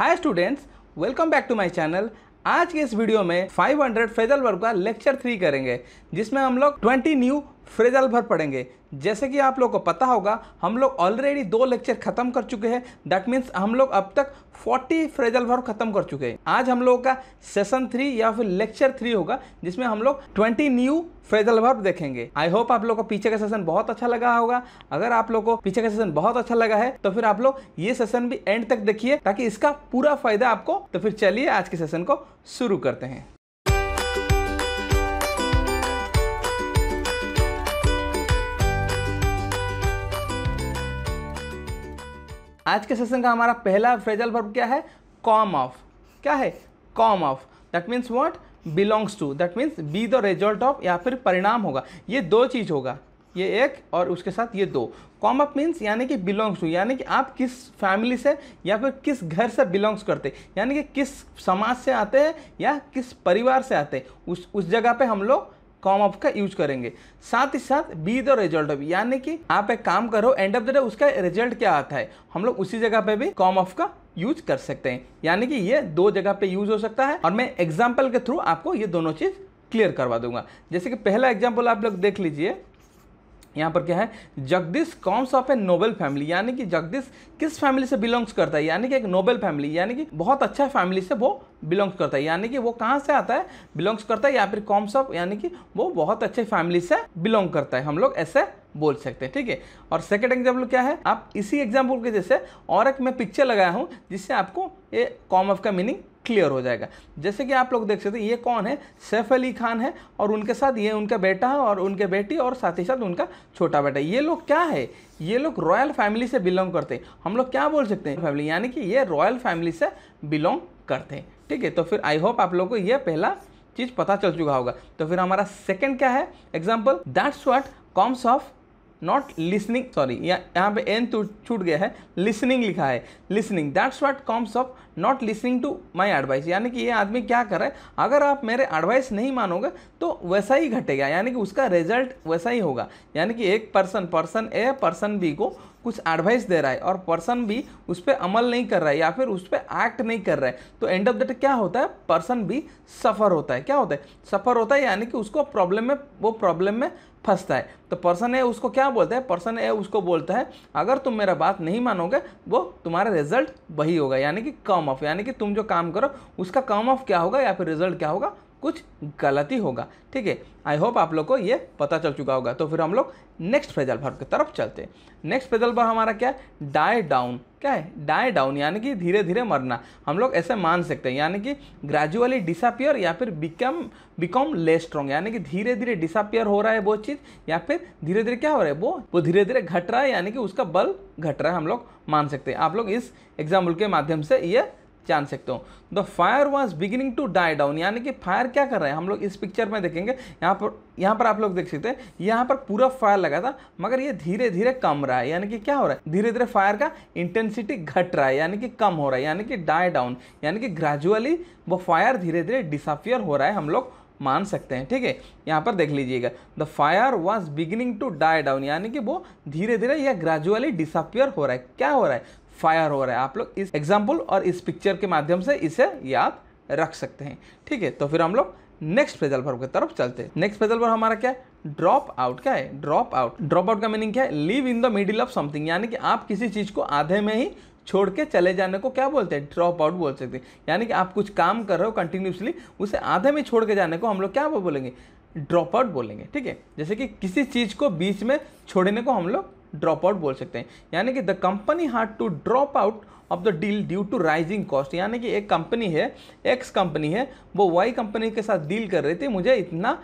hi students welcome back to my channel आज के इस वीडियो में 500 फेजल वर्ग का लेक्चर थ्री करेंगे जिसमें हम लोग 20 न्यू फ्रेजल भर पड़ेंगे जैसे कि आप लोग को पता होगा हम लोग ऑलरेडी दो लेक्चर खत्म कर चुके हैं दैट मीन्स हम लोग अब तक 40 फ्रेजल भर खत्म कर चुके हैं आज हम लोगों का सेशन थ्री या फिर लेक्चर थ्री होगा जिसमें हम लोग 20 न्यू फ्रेजल भर देखेंगे आई होप आप लोग को पीछे का सेशन बहुत अच्छा लगा होगा अगर आप लोग को पीछे का सेशन बहुत अच्छा लगा है तो फिर आप लोग ये सेशन भी एंड तक देखिए ताकि इसका पूरा फायदा आपको तो फिर चलिए आज के सेशन को शुरू करते हैं आज के सेशन का हमारा पहला फ्रेजल वर्ब क्या है कॉम ऑफ क्या है come of that means what belongs to that means be the result of या फिर परिणाम होगा ये दो चीज़ होगा ये एक और उसके साथ ये दो कॉम ऑफ मीन्स यानी कि बिलोंग्स टू यानी कि आप किस फैमिली से या फिर किस घर से बिलोंग्स करते यानी कि किस समाज से आते हैं या किस परिवार से आते हैं उस उस जगह पे हम लोग कॉम ऑफ का यूज करेंगे साथ ही साथ बी द रिजल्ट ऑफ यानी कि आप एक काम करो एंड ऑफ द डे उसका रिजल्ट क्या आता है हम लोग उसी जगह पे भी कॉम ऑफ का यूज कर सकते हैं यानी कि ये दो जगह पे यूज हो सकता है और मैं एग्जाम्पल के थ्रू आपको ये दोनों चीज़ क्लियर करवा दूंगा जैसे कि पहला एग्जाम्पल आप लोग देख लीजिए यहाँ पर क्या है Jagdish comes of a noble family यानी कि जगदीश किस फैमिली से बिलोंग्स करता है यानी कि एक नोबेल फैमिली यानी कि बहुत अच्छा फैमिली से वो बिलोंग्स करता है यानी कि वो कहाँ से आता है बिलोंग्स करता है या फिर कॉम्स ऑफ यानी कि वो बहुत अच्छे फैमिली से बिलोंग करता है हम लोग ऐसे बोल सकते हैं ठीक है और सेकेंड एग्जाम्पल क्या है आप इसी एग्जाम्पल के जैसे और एक मैं पिक्चर लगाया हूँ जिससे आपको ये कॉम ऑफ का मीनिंग क्लियर हो जाएगा जैसे कि आप लोग देख सकते ये कौन है सैफ अली खान है और उनके साथ ये उनका बेटा है और उनके बेटी और साथ ही साथ उनका छोटा बेटा ये लोग क्या है ये लोग रॉयल फैमिली से बिलोंग करते हैं हम लोग क्या बोल सकते हैं फैमिली यानी कि ये रॉयल फैमिली से बिलोंग करते हैं ठीक है तो फिर आई होप आप लोग को ये पहला चीज़ पता चल चुका होगा तो फिर हमारा सेकेंड क्या है example that's what comes of not listening sorry यहाँ पे एन तो छूट गया है लिसनिंग लिखा है listening that's what comes of not listening to my advice यानी कि ये आदमी क्या कर रहा है अगर आप मेरे एडवाइस नहीं मानोगे तो वैसा ही घटेगा यानी कि उसका रिजल्ट वैसा ही होगा यानी कि एक person person A person B को कुछ एडवाइस दे रहा है और पर्सन भी उस पर अमल नहीं कर रहा है या फिर उस पर एक्ट नहीं कर रहा है तो एंड ऑफ द क्या होता है पर्सन भी सफ़र होता है क्या होता है सफ़र होता है यानी कि उसको प्रॉब्लम में वो प्रॉब्लम में फंसता है तो पर्सन ए उसको क्या बोलता है पर्सन ए उसको बोलता है अगर तुम मेरा बात नहीं मानोगे वो तुम्हारा रिजल्ट वही होगा यानी कि कम ऑफ यानी कि तुम जो काम करो उसका कम ऑफ क्या होगा या फिर रिजल्ट क्या होगा कुछ गलती होगा ठीक है आई होप आप लोग को ये पता चल चुका होगा तो फिर हम लोग नेक्स्ट फेजल भर की तरफ चलते हैं नेक्स्ट फेजल भर हमारा क्या है डाई डाउन क्या है डाई डाउन यानी कि धीरे धीरे मरना हम लोग ऐसे मान सकते हैं यानी कि ग्रेजुअली डिसअपियर या फिर बिकम बिकॉम लेस स्ट्रॉन्ग यानी कि धीरे धीरे डिसअपियर हो रहा है वो चीज़ या फिर धीरे धीरे क्या हो रहा है वो वो धीरे धीरे घट रहा है यानी कि उसका बल घट रहा है हम लोग मान सकते हैं आप लोग इस एग्जाम्पल के माध्यम से ये जान सकते हो the fire was beginning to die down यानी कि फायर क्या कर रहे हैं हम लोग इस पिक्चर में देखेंगे यहाँ पर यहाँ पर आप लोग देख सकते हैं यहाँ पर पूरा फायर लगा था मगर ये धीरे धीरे कम रहा है यानी कि क्या हो रहा है धीरे धीरे फायर का इंटेंसिटी घट रहा है यानी कि कम हो रहा है यानी कि डाई डाउन यानी कि ग्रेजुअली वो फायर धीरे धीरे डिसअपियर हो रहा है हम लोग मान सकते हैं ठीक है यहाँ पर देख लीजिएगा the fire was beginning to die down यानी कि वो धीरे धीरे या ग्रेजुअली डिसअपियर हो रहा है क्या हो रहा है फायर हो रहा है आप लोग इस एग्जाम्पल और इस पिक्चर के माध्यम से इसे याद रख सकते हैं ठीक है तो फिर हम लोग नेक्स्ट फेजल पर की तरफ चलते हैं नेक्स्ट फेजल पर हमारा क्या है ड्रॉप आउट क्या है ड्रॉप आउट ड्रॉप आउट का मीनिंग क्या है leave in the middle of something यानी कि आप किसी चीज़ को आधे में ही छोड़ के चले जाने को क्या बोलते हैं ड्रॉप आउट बोल सकते हैं यानी कि आप कुछ काम कर रहे हो कंटिन्यूसली उसे आधे में छोड़ के जाने को हम लोग क्या बोलेंगे ड्रॉप आउट बोलेंगे ठीक है जैसे कि किसी चीज़ को बीच में छोड़ने को हम लोग ड्रॉप आउट बोल सकते हैं यानी कि the company had to drop out of the deal due to rising cost यानी कि एक कंपनी है एक्स कंपनी है वो वाई कंपनी के साथ डील कर रही थी मुझे इतना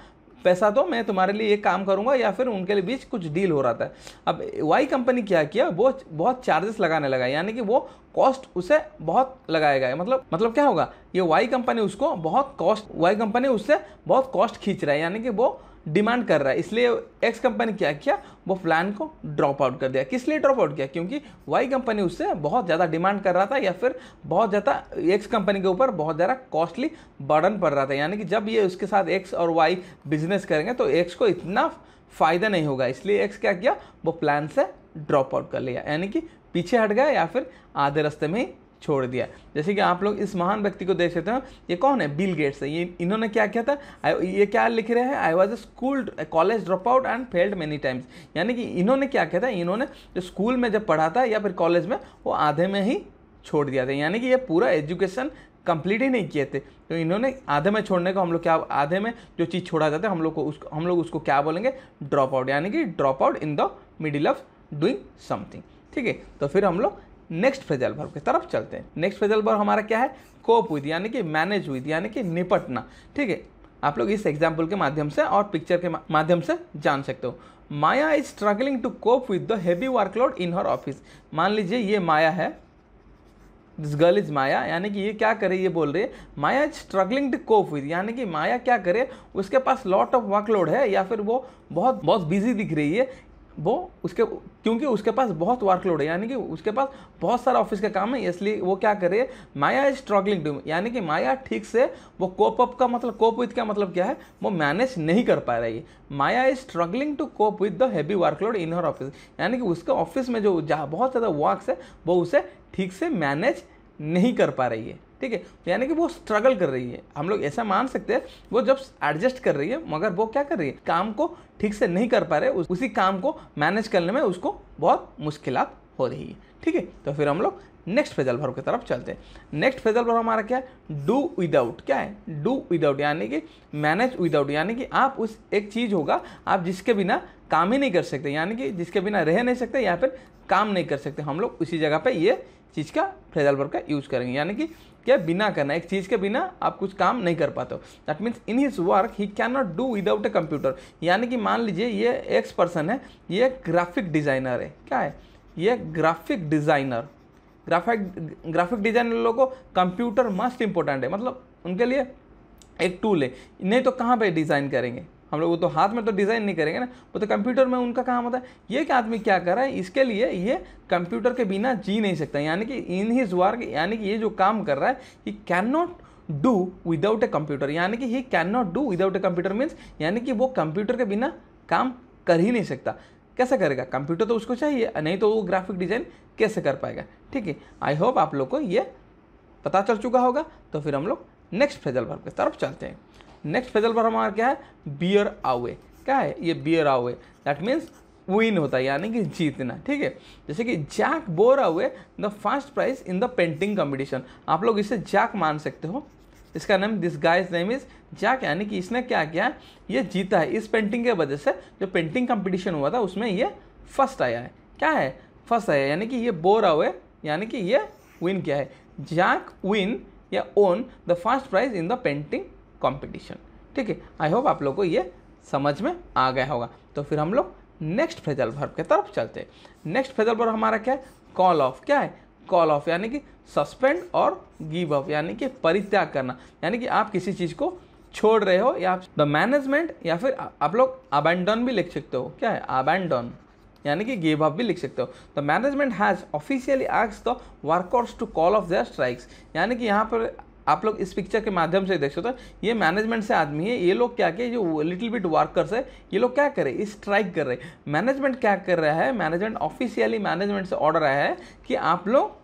पैसा दो मैं तुम्हारे लिए ये काम करूंगा या फिर उनके लिए बीच कुछ डील हो रहा था अब वाई कंपनी क्या किया वो बहुत चार्जेस लगाने लगा यानी कि वो कॉस्ट उसे बहुत लगाएगा मतलब मतलब क्या होगा ये वाई कंपनी उसको बहुत कॉस्ट वाई कंपनी उससे बहुत कॉस्ट खींच रहा है यानी कि वो डिमांड कर रहा है इसलिए एक्स कंपनी क्या किया वो प्लान को ड्रॉप आउट कर दिया किस लिए ड्रॉप आउट किया क्योंकि वाई कंपनी उससे बहुत ज़्यादा डिमांड कर रहा था या फिर बहुत ज़्यादा एक्स कंपनी के ऊपर बहुत ज़्यादा कॉस्टली बर्डन पड़ रहा था यानी कि जब ये उसके साथ एक्स और वाई बिजनेस करेंगे तो एक्स को इतना फ़ायदा नहीं होगा इसलिए एक्स क्या किया वो प्लान से ड्रॉप आउट कर लिया यानी कि पीछे हट गया या फिर आधे रास्ते में ही छोड़ दिया जैसे कि आप लोग इस महान व्यक्ति को देख सकते हो ये कौन है बिल गेट्स है ये इन्होंने क्या किया था ये क्या लिख रहे हैं I was a school college drop out and failed many times यानी कि इन्होंने क्या किया था इन्होंने जो स्कूल में जब पढ़ा था या फिर कॉलेज में वो आधे में ही छोड़ दिया था यानी कि ये पूरा एजुकेशन कंप्लीट ही नहीं किए थे तो इन्होंने आधे में छोड़ने को हम लोग क्या आधे में जो चीज़ छोड़ा जाता है हम लोग को उसको हम लोग उसको क्या बोलेंगे ड्रॉप आउट यानी कि drop out in the middle of doing something ठीक है तो फिर हम लोग नेक्स्ट फ्रेजल वर्ब की तरफ चलते हैं नेक्स्ट फ्रेजल वर्ब हमारा क्या है कोप विद यानी कि मैनेज विद यानी कि निपटना ठीक है आप लोग इस एग्जाम्पल के माध्यम से और पिक्चर के माध्यम से जान सकते हो Maya is struggling to cope with the heavy workload in her office मान लीजिए ये माया है दिस गर्ल इज माया यानी कि ये क्या करे ये बोल रही है Maya is struggling to cope with यानी कि माया क्या करे उसके पास लॉट ऑफ वर्कलोड है या फिर वो बहुत बहुत बिजी दिख रही है वो उसके क्योंकि उसके पास बहुत वर्कलोड है यानी कि उसके पास बहुत सारा ऑफिस का काम है इसलिए वो क्या कर रही है माया इज स्ट्रगलिंग टू यानी कि माया ठीक से वो कोप अप का मतलब कोप विथ का मतलब क्या है वो मैनेज नहीं कर पा रही है Maya is struggling to cope with the heavy workload in her office यानी कि उसके ऑफिस में जो जहाँ बहुत ज़्यादा वर्क्स है वो उसे ठीक से मैनेज नहीं कर पा रही है ठीक है तो यानी कि वो स्ट्रगल कर रही है हम लोग ऐसा मान सकते हैं वो जब एडजस्ट कर रही है मगर वो क्या कर रही है काम को ठीक से नहीं कर पा रहे उस, उसी काम को मैनेज करने में उसको बहुत मुश्किल हो रही है ठीक है तो फिर हम लोग नेक्स्ट फेजल भर्व की तरफ चलते हैं नेक्स्ट फेजल भर्व हमारा क्या है डू विदाउट क्या है डू विदाउट यानी कि मैनेज विदाउट यानी कि आप उस एक चीज़ होगा आप जिसके बिना काम ही नहीं कर सकते यानी कि जिसके बिना रह नहीं सकते या फिर काम नहीं कर सकते हम लोग उसी जगह पे ये चीज़ का फेजल भर का यूज़ करेंगे यानी कि के बिना करना एक चीज़ के बिना आप कुछ काम नहीं कर पाते हो that means in his work he can not do without a computer यानी कि मान लीजिए ये एक्स पर्सन है ये ग्राफिक डिज़ाइनर है क्या है ये graphic designer graphic graphic designer लोगों को कंप्यूटर मस्ट इंपॉर्टेंट है मतलब उनके लिए एक टूल है नहीं तो कहाँ पे डिज़ाइन करेंगे हम लोग वो तो हाथ में तो डिज़ाइन नहीं करेंगे ना वो तो कंप्यूटर में उनका काम होता है ये कि आदमी क्या कर रहा है इसके लिए ये कंप्यूटर के बिना जी नहीं सकता यानी कि इन हिज वर्क यानी कि ये जो काम कर रहा है he can not do without a computer यानी कि he can not do without a computer means यानी कि वो कंप्यूटर के बिना काम कर ही नहीं सकता कैसे करेगा कंप्यूटर तो उसको चाहिए नहीं तो वो ग्राफिक डिज़ाइन कैसे कर पाएगा ठीक है आई होप आप लोग को ये पता चल चुका होगा तो फिर हम लोग नेक्स्ट फेजल वर्क की तरफ चलते हैं नेक्स्ट फेजल पर हमारा क्या है बियर आवे क्या है ये बियर आवे दैट मीन्स विन होता है यानी कि जीतना ठीक है जैसे कि Jack bore away the first prize in the painting competition आप लोग इसे जैक मान सकते हो इसका नाम this guy's name is Jack यानी कि इसने क्या किया ये जीता है इस पेंटिंग के वजह से जो पेंटिंग कंपटीशन हुआ था उसमें ये फर्स्ट आया है क्या है फर्स्ट आया यानी कि ये बोर हुए यानी कि ये विन किया है जैक विन या won the first prize in the painting competition ठीक है आई होप आप लोग को ये समझ में आ गया होगा तो फिर हम लोग नेक्स्ट फेजल वर्ब के तरफ चलते हैं नेक्स्ट फेजल वर्ब हमारा क्या है कॉल ऑफ क्या है कॉल ऑफ यानी कि सस्पेंड और गिव ऑफ यानी कि परित्याग करना यानी कि आप किसी चीज़ को छोड़ रहे हो या द मैनेजमेंट या फिर आप लोग अबैंडन भी लिख सकते हो क्या है अबैंडन यानी कि गिव अप भी लिख सकते हो द मैनेजमेंट हैज़ ऑफिशियली एक्स the workers to call off their strikes यानी कि यहाँ पर आप लोग इस पिक्चर के माध्यम से देख सकते हो ये मैनेजमेंट से आदमी है ये लोग क्या के जो लिटिल बिट वर्कर्स है ये लोग क्या करे स्ट्राइक कर रहे मैनेजमेंट क्या कर रहा है मैनेजमेंट ऑफिशियली मैनेजमेंट से ऑर्डर आया है कि आप लोग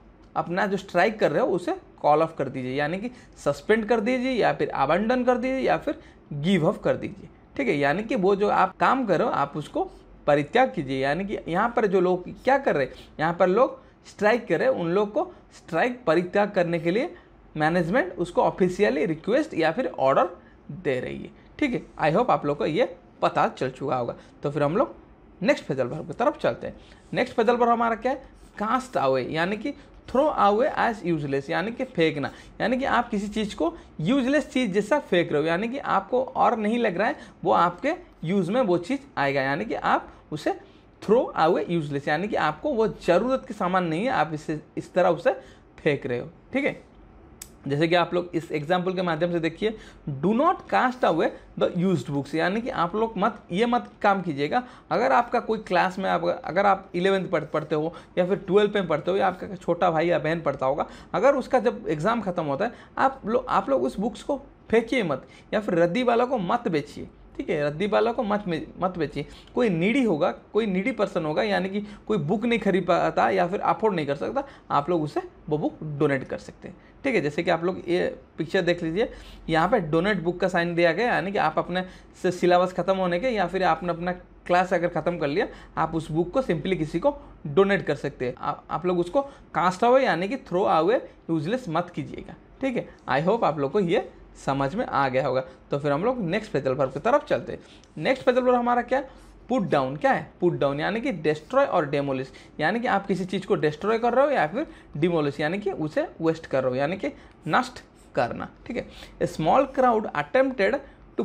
अपना जो स्ट्राइक कर रहे हो उसे कॉल ऑफ कर दीजिए यानी कि सस्पेंड कर दीजिए या फिर अबंडन कर दीजिए या फिर गिव अप कर दीजिए ठीक है यानी कि वो जो आप काम कर रहे हो आप उसको परित्याग कीजिए यानी कि यहाँ पर जो लोग क्या कर रहे हैं यहाँ पर लोग स्ट्राइक कर रहे हैं उन लोग को स्ट्राइक परित्याग करने के लिए मैनेजमेंट उसको ऑफिशियली रिक्वेस्ट या फिर ऑर्डर दे रही है ठीक है आई होप आप लोग को ये पता चल चुका होगा तो फिर हम लोग नेक्स्ट पजल भर की तरफ चलते हैं नेक्स्ट फजल भर हमारा क्या है कास्ट आवे यानी कि थ्रो आवे एज यूजलेस यानी कि फेंकना यानी कि आप किसी चीज़ को यूजलेस चीज़ जैसा फेंक रहे हो यानी कि आपको और नहीं लग रहा है वो आपके यूज़ में वो चीज़ आएगा यानी कि आप उसे थ्रो आवे यूजलेस यानी कि आपको वो ज़रूरत के सामान नहीं है आप इसे इस तरह उसे फेंक रहे हो ठीक है जैसे कि आप लोग इस एग्जाम्पल के माध्यम से देखिए do not cast away the used books यानी कि आप लोग मत ये मत काम कीजिएगा अगर आपका कोई क्लास में आप अगर आप इलेवेंथ पढ़, पढ़ते हो या फिर ट्वेल्थ में पढ़ते हो या आपका छोटा भाई या बहन पढ़ता होगा अगर उसका जब एग्ज़ाम ख़त्म होता है आप लोग आप लोग उस बुक्स को फेंकिए मत या फिर रद्दी वाला को मत बेचिए ठीक है रद्दी वाला को मत मत बेचिए कोई नीडी होगा कोई नीडी पर्सन होगा यानी कि कोई बुक नहीं खरीद पाता या फिर अफोर्ड नहीं कर सकता आप लोग उसे वो बुक डोनेट कर सकते हैं ठीक है जैसे कि आप लोग ये पिक्चर देख लीजिए यहाँ पे डोनेट बुक का साइन दिया गया यानी कि आप अपने सिलेबस खत्म होने के या फिर आपने अपना क्लास अगर ख़त्म कर लिया आप उस बुक को सिंपली किसी को डोनेट कर सकते हैं आप आप लोग उसको कास्ट अवे यानी कि थ्रो अवे यूजलेस मत कीजिएगा ठीक है आई होप आप लोग को ये समझ में आ गया होगा तो फिर हम लोग नेक्स्ट पेजल पर की तरफ चलते हैं नेक्स्ट पेजल पर हमारा क्या पुट डाउन क्या है पुट डाउन यानी कि डिस्ट्रॉय और डेमोलिश यानी कि आप किसी चीज़ को डिस्ट्रॉय कर रहे हो या फिर डिमोलिश यानी कि उसे वेस्ट कर रहे हो यानी कि नष्ट करना ठीक है a small crowd attempted to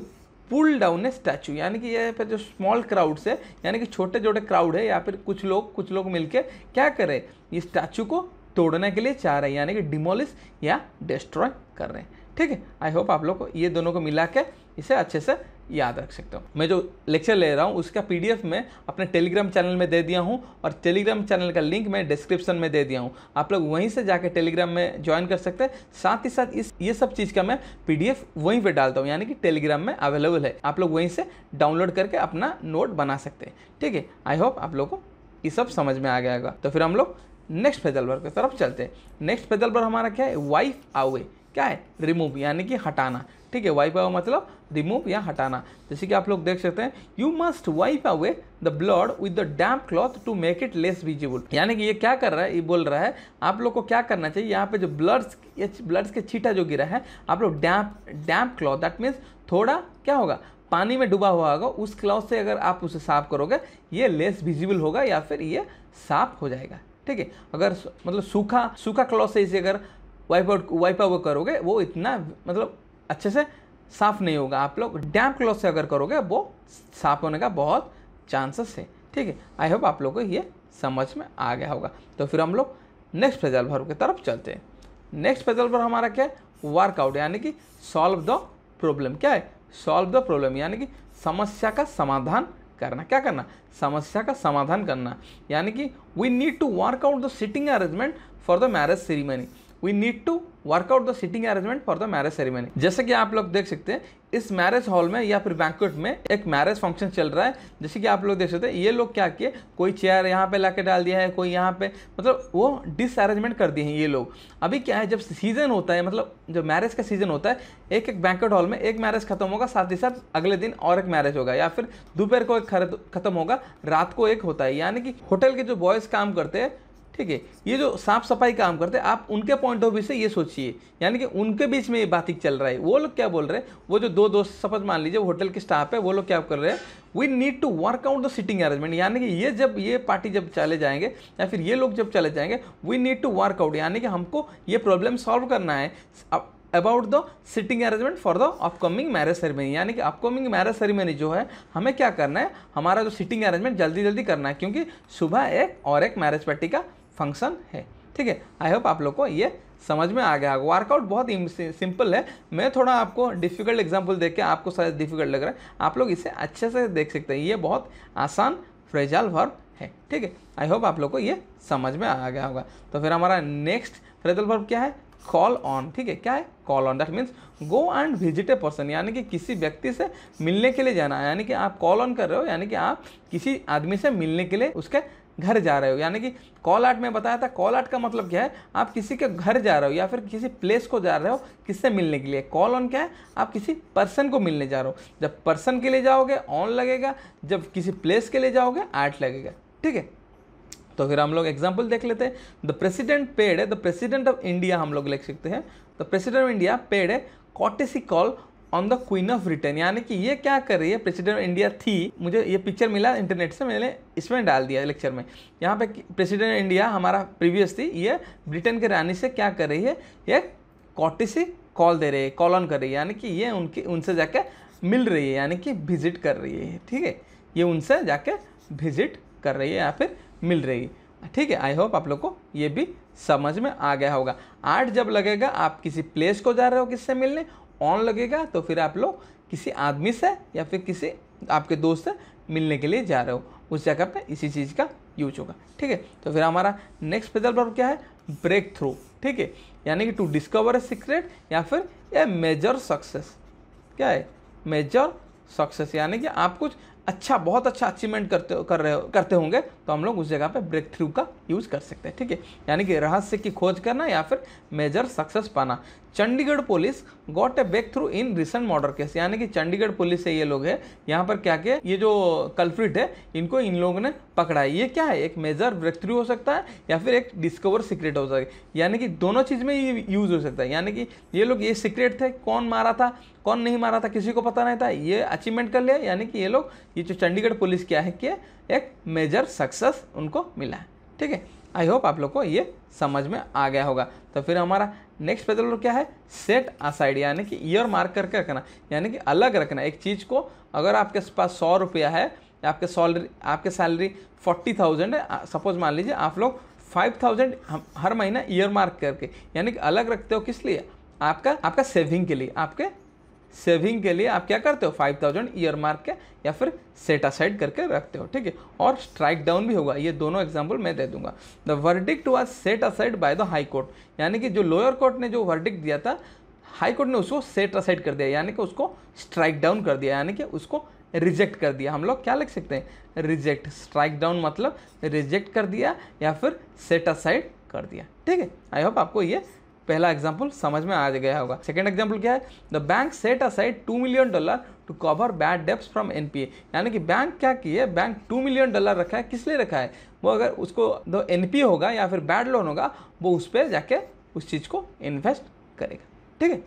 pull down a statue यानी कि ये जो स्मॉल क्राउड है यानी कि छोटे छोटे क्राउड है या फिर कुछ लोग कुछ लोग मिलकर क्या करें ये स्टैचू को तोड़ने के लिए चाह रहे हैं यानी कि डिमोलिश या डिस्ट्रॉय कर रहे हैं ठीक है आई होप आप लोग को ये दोनों को मिला के इसे अच्छे से याद रख सकता हूँ मैं जो लेक्चर ले रहा हूँ उसका पीडीएफ मैं अपने टेलीग्राम चैनल में दे दिया हूँ और टेलीग्राम चैनल का लिंक मैं डिस्क्रिप्शन में दे दिया हूँ आप लोग वहीं से जाकर टेलीग्राम में ज्वाइन कर सकते हैं साथ ही साथ इस ये सब चीज़ का मैं पीडीएफ वहीं पर डालता हूँ यानी कि टेलीग्राम में अवेलेबल है आप लोग वहीं से डाउनलोड करके अपना नोट बना सकते हैं ठीक है आई होप आप लोग को ये सब समझ में आ गया होगा तो फिर हम लोग नेक्स्ट पेजल वर्ग की तरफ चलते हैं नेक्स्ट पेजल वर्ग हमारा क्या है वाइफ आवे क्या है रिमूव यानी कि हटाना ठीक है वाइप अवे मतलब रिमूव या हटाना जैसे कि आप लोग देख सकते हैं you must wipe away the blood with the damp cloth to make it less visible यानी कि ये क्या कर रहा है ये बोल रहा है आप लोग को क्या करना चाहिए यहाँ पे जो ब्लड्स ब्लड्स के छीटा जो गिरा है आप लोग damp damp cloth that means थोड़ा क्या होगा पानी में डूबा हुआ होगा उस क्लॉथ से अगर आप उसे साफ करोगे ये लेस विजिबल होगा या फिर ये साफ हो जाएगा ठीक है अगर मतलब सूखा सूखा क्लॉथ से इसे अगर वाइप आउट वाइप आउट करोगे वो इतना मतलब अच्छे से साफ़ नहीं होगा आप लोग डैम्प क्लॉथ से अगर करोगे वो साफ होने का बहुत चांसेस है ठीक है आई होप आप लोग को ये समझ में आ गया होगा तो फिर हम लोग नेक्स्ट फेजल भर की तरफ चलते हैं नेक्स्ट फेजल भर हमारा क्या है वर्कआउट यानी कि सॉल्व द प्रॉब्लम क्या है सॉल्व द प्रॉब्लम यानी कि समस्या का समाधान करना क्या करना समस्या का समाधान करना यानी कि we need to work out the sitting arrangement for the marriage ceremony we need to work out the sitting arrangement for the marriage ceremony जैसे कि आप लोग देख सकते हैं इस मैरिज हॉल में या फिर बैंकुट में एक मैरिज फंक्शन चल रहा है जैसे कि आप लोग देख सकते हैं ये लोग क्या किए कोई चेयर यहाँ पे लाके डाल दिया है कोई यहाँ पे मतलब वो डिसअरेंजमेंट कर दिए हैं ये लोग अभी क्या है जब सीज़न होता है मतलब जब मैरिज का सीज़न होता है एक एक बैंकुट हॉल में एक मैरिज खत्म होगा साथ ही साथ अगले दिन और एक मैरिज होगा या फिर दोपहर को एक खत्म होगा रात को एक होता है यानी कि होटल के जो बॉयज़ काम करते हैं ठीक है ये जो साफ सफाई काम करते हैं आप उनके पॉइंट ऑफ व्यू से ये सोचिए यानी कि उनके बीच में ये बातचीत चल रहा है वो लोग क्या बोल रहे हैं वो जो दो दोस्त सपज मान लीजिए होटल के स्टाफ है वो लोग क्या कर रहे हैं we need to work out the sitting arrangement यानी कि ये जब ये पार्टी जब चले जाएंगे या फिर ये लोग जब चले जाएंगे we need to work out यानी कि हमको ये प्रॉब्लम सॉल्व करना है about the sitting arrangement for the upcoming marriage ceremony यानी कि अपकमिंग मैरिज सेरेमनी जो है हमें क्या करना है हमारा जो सिटिंग अरेंजमेंट जल्दी जल्दी करना है क्योंकि सुबह एक और एक मैरिज पार्टी का फंक्शन है ठीक है आई होप आप लोग को ये समझ में आ गया वर्कआउट बहुत सिंपल है मैं थोड़ा आपको डिफिकल्ट एग्जाम्पल देख के आपको शायद डिफिकल्ट लग रहा है आप लोग इसे अच्छे से देख सकते हैं ये बहुत आसान फ्रेजाल वर्ब है ठीक है आई होप आप लोग को ये समझ में आ गया होगा तो फिर हमारा नेक्स्ट फ्रेजल वर्ब क्या है कॉल ऑन ठीक है क्या है call on that means go and visit a person यानी कि किसी व्यक्ति से मिलने के लिए जाना यानी कि आप कॉल ऑन कर रहे हो यानी कि आप किसी आदमी से मिलने के लिए उसके घर जा रहे हो यानी कि कॉल आर्ट में बताया था कॉल आर्ट का मतलब क्या है आप किसी के घर जा रहे हो या फिर किसी प्लेस को जा रहे हो किससे मिलने के लिए कॉल ऑन क्या है आप किसी पर्सन को मिलने जा रहे हो जब पर्सन के लिए जाओगे ऑन लगेगा जब किसी प्लेस के लिए जाओगे आर्ट लगेगा ठीक है तो फिर हम लोग एग्जाम्पल देख लेते हैं द प्रेसिडेंट पेड है द प्रेसिडेंट ऑफ इंडिया हम लोग लिख सकते हैं the president of India paid है courtesy call on the queen of Britain यानी कि ये क्या कर रही है प्रेसिडेंट ऑफ इंडिया थी मुझे ये पिक्चर मिला इंटरनेट से मैंने इसमें डाल दिया लेक्चर में यहाँ पे प्रेसिडेंट ऑफ इंडिया हमारा प्रीवियस थी ये ब्रिटेन के रानी से क्या कर रही है ये कॉटेसी कॉल दे रही है कॉल ऑन कर रही है यानी कि ये उनकी उनसे जाके मिल रही है यानी कि विजिट कर रही है ठीक है ये उनसे जाके विजिट कर रही है या फिर मिल रही ठीक है आई होप आप लोग को ये भी समझ में आ गया होगा आठ जब लगेगा आप किसी प्लेस को जा रहे हो किससे मिलने ऑन लगेगा तो फिर आप लोग किसी आदमी से या फिर किसी आपके दोस्त से मिलने के लिए जा रहे हो उस जगह पे इसी चीज़ का यूज होगा ठीक है तो फिर हमारा नेक्स्ट पेजल वर्ब क्या है ब्रेक थ्रू ठीक है यानी कि टू डिस्कवर ए सीक्रेट या फिर ए मेजर सक्सेस क्या है मेजर सक्सेस यानी कि आप कुछ अच्छा बहुत अच्छा अचीवमेंट करते कर रहे करते होंगे तो हम लोग उस जगह पे ब्रेक थ्रू का यूज़ कर सकते हैं ठीक है यानी कि रहस्य की खोज करना या फिर मेजर सक्सेस पाना Chandigarh police got a breakthrough in recent murder case यानी कि चंडीगढ़ पुलिस से ये लोग है यहाँ पर क्या के ये जो कल्फ्रिट है इनको इन लोगों ने पकड़ा है ये क्या है एक मेजर ब्रेक थ्रू हो सकता है या फिर एक डिस्कवर सीक्रेट हो सकता है यानी कि दोनों चीज़ में ये यूज़ हो सकता है यानी कि ये लोग ये सीक्रेट थे कौन मारा था कौन नहीं मारा था किसी को पता नहीं था ये अचीवमेंट कर लिया यानी कि ये लोग ये जो चंडीगढ़ पुलिस क्या है कि एक मेजर सक्सेस उनको मिला है ठीक है आई होप आप लोग को ये समझ में आ गया होगा तो फिर हमारा नेक्स्ट पेजल क्या है सेट असाइड यानी कि ईयर मार्क करके रखना यानी कि अलग रखना एक चीज़ को अगर आपके पास सौ रुपया है आपके सैलरी आपके सैलरी फोर्टी थाउजेंड है सपोज मान लीजिए आप लोग फाइव थाउजेंड हर महीना ईयर मार्क करके यानी कि अलग रखते हो किस लिए आपका आपका सेविंग के लिए आपके सेविंग के लिए आप क्या करते हो फाइव थाउजेंड ईयर मार्क के या फिर सेट असाइड करके रखते हो ठीक है और स्ट्राइक डाउन भी होगा ये दोनों एग्जाम्पल मैं दे दूंगा the verdict was set aside by the high court यानी कि जो लोअर कोर्ट ने जो वर्डिक्ट दिया था हाई कोर्ट ने उसको सेट असाइड कर दिया यानी कि उसको स्ट्राइक डाउन कर दिया यानी कि उसको रिजेक्ट कर दिया हम लोग क्या लिख सकते हैं रिजेक्ट स्ट्राइक डाउन मतलब रिजेक्ट कर दिया या फिर सेट असाइड कर दिया ठीक है आई होप आपको ये पहला एग्जाम्पल समझ में आ गया होगा सेकेंड एग्जाम्पल क्या है the bank set aside two million dollar to cover bad debts from NPA यानी कि बैंक क्या किए बैंक टू मिलियन डॉलर रखा है किस लिए रखा है वो अगर उसको एन पी होगा या फिर बैड लोन होगा वो उस पर जाके उस चीज़ को इन्वेस्ट करेगा ठीक है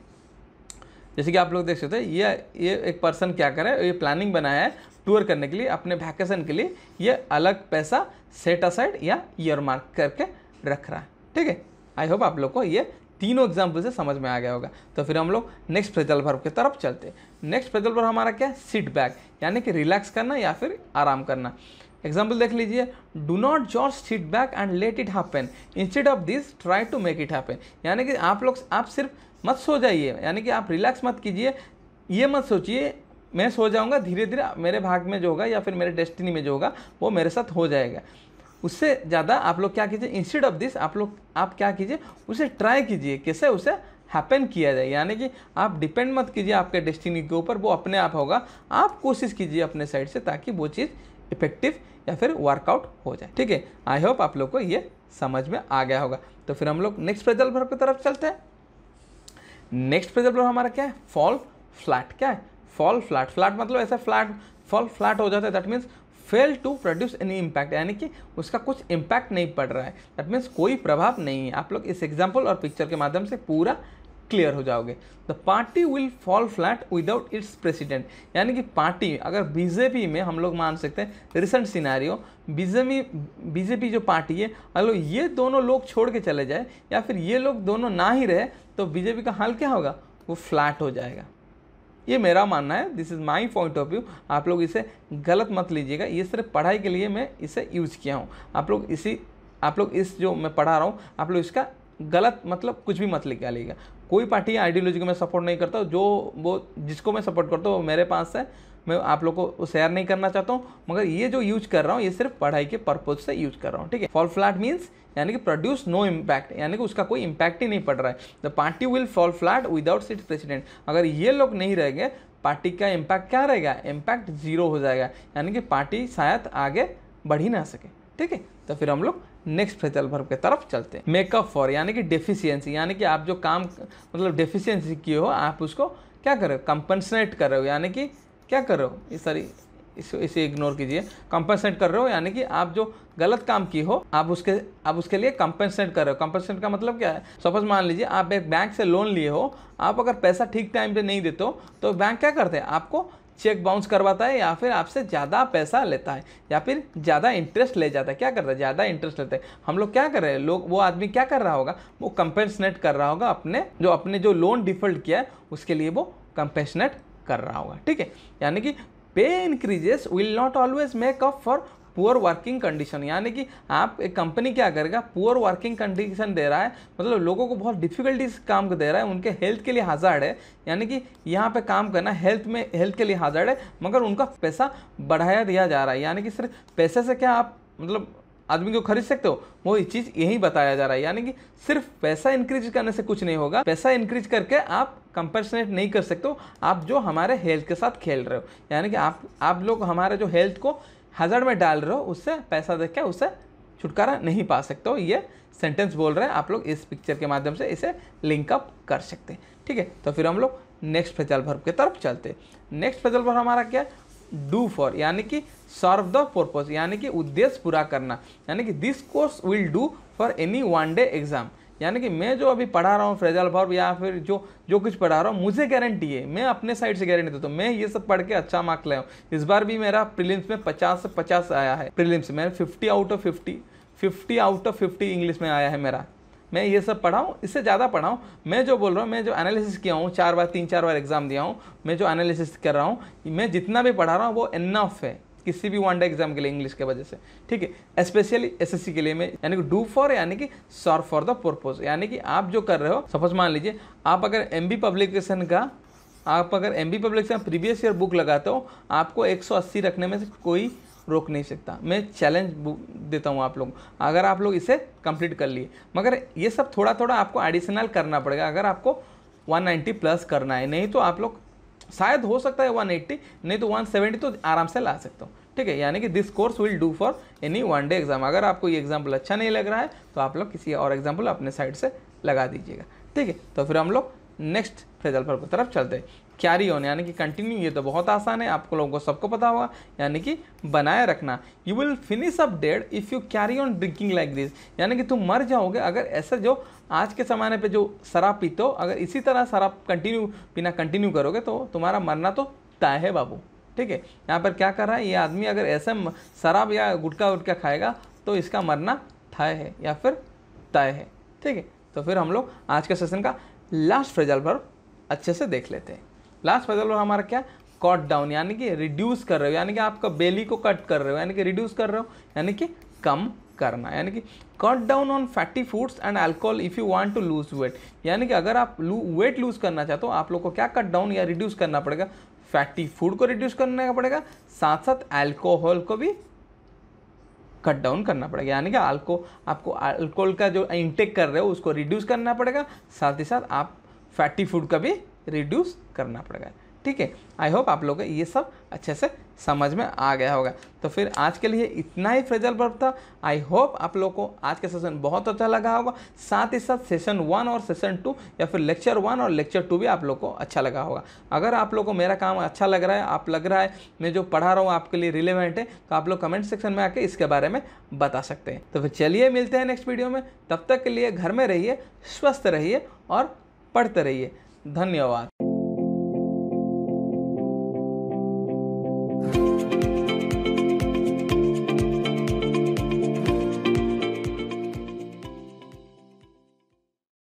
जैसे कि आप लोग देख सकते हैं ये ये एक पर्सन क्या करे ये प्लानिंग बनाया है टूर करने के लिए अपने वैकेशन के लिए ये अलग पैसा सेट असाइड या ईयर मार्क करके रख रहा है ठीक है आई होप आप लोग को ये तीनों एग्जाम्पल से समझ में आ गया होगा तो फिर हम लोग नेक्स्ट फ्रेजल वर्ब की तरफ चलते नेक्स्ट फ्रेजल वर्ब हमारा क्या है सीट बैक यानी कि रिलैक्स करना या फिर आराम करना एग्जाम्पल देख लीजिए डू नॉट जॉर्ज sit back and let it happen instead of this try to make it happen यानी कि आप लोग आप सिर्फ मत सो जाइए यानी कि आप रिलैक्स मत कीजिए ये मत सोचिए मैं सो जाऊंगा धीरे धीरे मेरे भाग में जो होगा या फिर मेरे डेस्टिनी में जो होगा वो मेरे साथ हो जाएगा उससे ज़्यादा आप लोग क्या कीजिए इंस्टेड ऑफ दिस आप लोग आप क्या कीजिए उसे ट्राई कीजिए कैसे उसे हैपन किया जाए यानी कि आप डिपेंड मत कीजिए आपके डेस्टिनी के ऊपर वो अपने आप होगा आप कोशिश कीजिए अपने साइड से ताकि वो चीज़ इफेक्टिव या फिर वर्कआउट हो जाए ठीक है आई होप आप लोग को ये समझ में आ गया होगा तो फिर हम लोग नेक्स्ट प्रजल भर की तरफ चलते हैं नेक्स्ट प्रजल भर हमारा क्या है फॉल फ्लैट क्या है फॉल फ्लैट फ्लैट मतलब ऐसा फ्लैट फॉल फ्लैट हो जाता है that means fail to produce any impact यानी कि उसका कुछ इम्पैक्ट नहीं पड़ रहा है दैट मीन्स कोई प्रभाव नहीं है आप लोग इस एग्जाम्पल और पिक्चर के माध्यम से पूरा क्लियर हो जाओगे the party will fall flat without its president यानी कि पार्टी अगर बीजेपी में हम लोग मान सकते हैं रिसेंट सिनारियो बीजेपी बीजेपी जो पार्टी है अगर ये दोनों लोग छोड़ के चले जाए या फिर ये लोग दोनों ना ही रहे तो बीजेपी का हाल क्या होगा वो फ्लैट हो जाएगा ये मेरा मानना है this is my point of view आप लोग इसे गलत मत लीजिएगा ये सिर्फ पढ़ाई के लिए मैं इसे यूज किया हूँ आप लोग इसी आप लोग इस जो मैं पढ़ा रहा हूँ आप लोग इसका गलत मतलब कुछ भी मत लेके आइएगा कोई पार्टी आइडियोलॉजी को मैं सपोर्ट नहीं करता जो वो जिसको मैं सपोर्ट करता हूँ वो मेरे पास है मैं आप लोग को शेयर नहीं करना चाहता हूँ मगर ये जो यूज कर रहा हूँ ये सिर्फ पढ़ाई के पर्पज से यूज कर रहा हूँ ठीक है फॉल फ्लैट मीन्स यानी कि प्रोड्यूस नो इम्पैक्ट यानी कि उसका कोई इम्पैक्ट ही नहीं पड़ रहा है the party will fall flat without sit president अगर ये लोग नहीं रहेंगे पार्टी का इम्पैक्ट क्या रहेगा इम्पैक्ट जीरो हो जाएगा यानी कि पार्टी शायद आगे बढ़ ही ना सके ठीक है तो फिर हम लोग नेक्स्ट फेजल वर्ब के तरफ चलते हैं मेकअप फॉर यानी कि डेफिशियंसी यानी कि आप जो काम मतलब डेफिशियंसी किए हो आप उसको क्या कर रहे हो कंपनसेट कर रहे हो यानी कि क्या कर रहे हो ये सारी इसे इसे इग्नोर कीजिए कंपनसेट कर रहे हो यानी कि आप जो गलत काम की हो आप उसके आप उसके लिए कंपनसेट कर रहे हो कंपनसेट का मतलब क्या है सपोज मान लीजिए आप एक बैंक से लोन लिए हो आप अगर पैसा ठीक टाइम पे नहीं देते हो तो बैंक क्या करते हैं आपको चेक बाउंस करवाता है या फिर आपसे ज़्यादा पैसा लेता है या फिर ज़्यादा इंटरेस्ट ले जाता है क्या करता है ज़्यादा इंटरेस्ट लेते हैं हम लोग क्या कर रहे हैं लोग वो आदमी क्या कर रहा होगा वो कंपेंसनेट कर रहा होगा अपने जो अपने जो लोन डिफॉल्ट किया है उसके लिए वो कंपेंसनेट कर रहा होगा ठीक है यानी कि pay increases will not always make up for poor working condition यानी कि आप एक कंपनी क्या करेगा पुअर वर्किंग कंडीशन दे रहा है मतलब लोगों को बहुत डिफिकल्टीज काम दे रहा है उनके हेल्थ के लिए हजार है यानी कि यहाँ पे काम करना हेल्थ में हेल्थ के लिए हाजार्ड है मगर उनका पैसा बढ़ाया दिया जा रहा है यानी कि सिर्फ पैसे से क्या आप मतलब आदमी को खरीद सकते हो वो चीज़ यही बताया जा रहा है यानी कि सिर्फ पैसा इंक्रीज करने से कुछ नहीं होगा पैसा इंक्रीज करके आप कंपेसनेट नहीं कर सकते हो आप जो हमारे हेल्थ के साथ खेल रहे हो यानी कि आप आप लोग हमारे जो हेल्थ को हजर में डाल रहे हो उससे पैसा देख के उससे छुटकारा नहीं पा सकते हो ये सेंटेंस बोल रहे हैं आप लोग इस पिक्चर के माध्यम से इसे लिंकअप कर सकते हैं ठीक है तो फिर हम लोग नेक्स्ट फेजल भर्व की तरफ चलते हैं नेक्स्ट फेजल भर्व हमारा क्या है डू फॉर यानी कि सर्व द पर्पज यानी कि उद्देश्य पूरा करना यानी कि this course will do for any one day exam यानी कि मैं जो अभी पढ़ा रहा हूँ फ्रेजल भाव या फिर जो जो कुछ पढ़ा रहा हूँ मुझे गारंटी है मैं अपने साइड से गारंटी देता हूँ मैं ये सब पढ़ के अच्छा मार्क्स लाया हूँ इस बार भी मेरा प्रिलिम्स में पचास से पचास आया है प्रिलिम्स में fifty out of fifty fifty out of fifty English में आया है मेरा मैं ये सब पढ़ाऊँ इससे ज़्यादा पढ़ाऊँ मैं जो बोल रहा हूँ मैं जो एनालिसिस किया हूँ चार बार तीन चार बार एग्ज़ाम दिया हूँ मैं जो एनालिसिस कर रहा हूँ मैं जितना भी पढ़ा रहा हूँ वो इनफ है किसी भी वन डे एग्जाम के लिए इंग्लिश के वजह से ठीक है स्पेशली एसएससी के लिए मैं यानी कि डू फॉर यानी कि सॉर्व फॉर द पर्पज यानी कि आप जो कर रहे हो सपोज मान लीजिए आप अगर एम पब्लिकेशन का आप अगर M publication previous year book लगाते हो आपको अस्सी रखने में से कोई रोक नहीं सकता मैं चैलेंज देता हूँ आप लोग अगर आप लोग इसे कंप्लीट कर लिए मगर ये सब थोड़ा थोड़ा आपको एडिशनल करना पड़ेगा अगर आपको 190 प्लस करना है नहीं तो आप लोग शायद हो सकता है 180 नहीं तो 170 तो आराम से ला सकता हूँ ठीक है यानी कि this course will do for any one day exam अगर आपको ये एग्जाम्पल अच्छा नहीं लग रहा है तो आप लोग किसी और एग्जाम्पल अपने साइड से लगा दीजिएगा ठीक है तो फिर हम लोग नेक्स्ट रिजल्ट पर तरफ चलते हैं कैरी ऑन यानी कि कंटिन्यू ये तो बहुत आसान है आपको लोगों को सबको पता होगा यानी कि बनाए रखना you will finish up dead if you carry on drinking like this यानी कि तुम मर जाओगे अगर ऐसे जो आज के ज़माने पे जो शराब पीते हो अगर इसी तरह शराब कंटिन्यू पीना कंटिन्यू करोगे तो तुम्हारा मरना तो तय है बाबू ठीक है यहाँ पर क्या कर रहा है ये आदमी अगर ऐसे शराब या गुटखा वुटका खाएगा तो इसका मरना थाय है या फिर तय है ठीक है तो फिर हम लोग आज के सेशन का लास्ट रिजल्ट पर अच्छे से देख लेते हैं लास्ट पैदल लो हमारा क्या कॉट डाउन यानी कि रिड्यूस कर रहे हो यानी कि आपका बेली को कट कर रहे हो यानी कि रिड्यूस कर रहे हो यानी कि कम करना यानी कि cut down on fatty foods and alcohol if you want to lose weight यानी कि अगर आप लू वेट लूज करना चाहते हो आप लोग को क्या कट डाउन या रिड्यूस करना पड़ेगा फैटी फूड को रिड्यूस करना पड़ेगा साथ साथ अल्कोहल को भी कट डाउन करना पड़ेगा यानी कि आल्को आपको अल्कोहल का जो इंटेक कर रहे हो उसको रिड्यूस करना पड़ेगा साथ ही साथ आप फैटी फूड का भी रिड्यूस करना पड़ेगा ठीक है आई होप आप लोग ये सब अच्छे से समझ में आ गया होगा तो फिर आज के लिए इतना ही फ्रेजल वर्ब था आई होप आप लोग को आज का सेशन बहुत अच्छा लगा होगा साथ ही साथ सेशन वन और सेशन टू या फिर लेक्चर वन और लेक्चर टू भी आप लोग को अच्छा लगा होगा अगर आप लोग को मेरा काम अच्छा लग रहा है आप लग रहा है मैं जो पढ़ा रहा हूँ आपके लिए रिलेवेंट है तो आप लोग कमेंट सेक्शन में आके इसके बारे में बता सकते हैं तो फिर चलिए मिलते हैं नेक्स्ट वीडियो में तब तक के लिए घर में रहिए स्वस्थ रहिए और पढ़ते रहिए धन्यवाद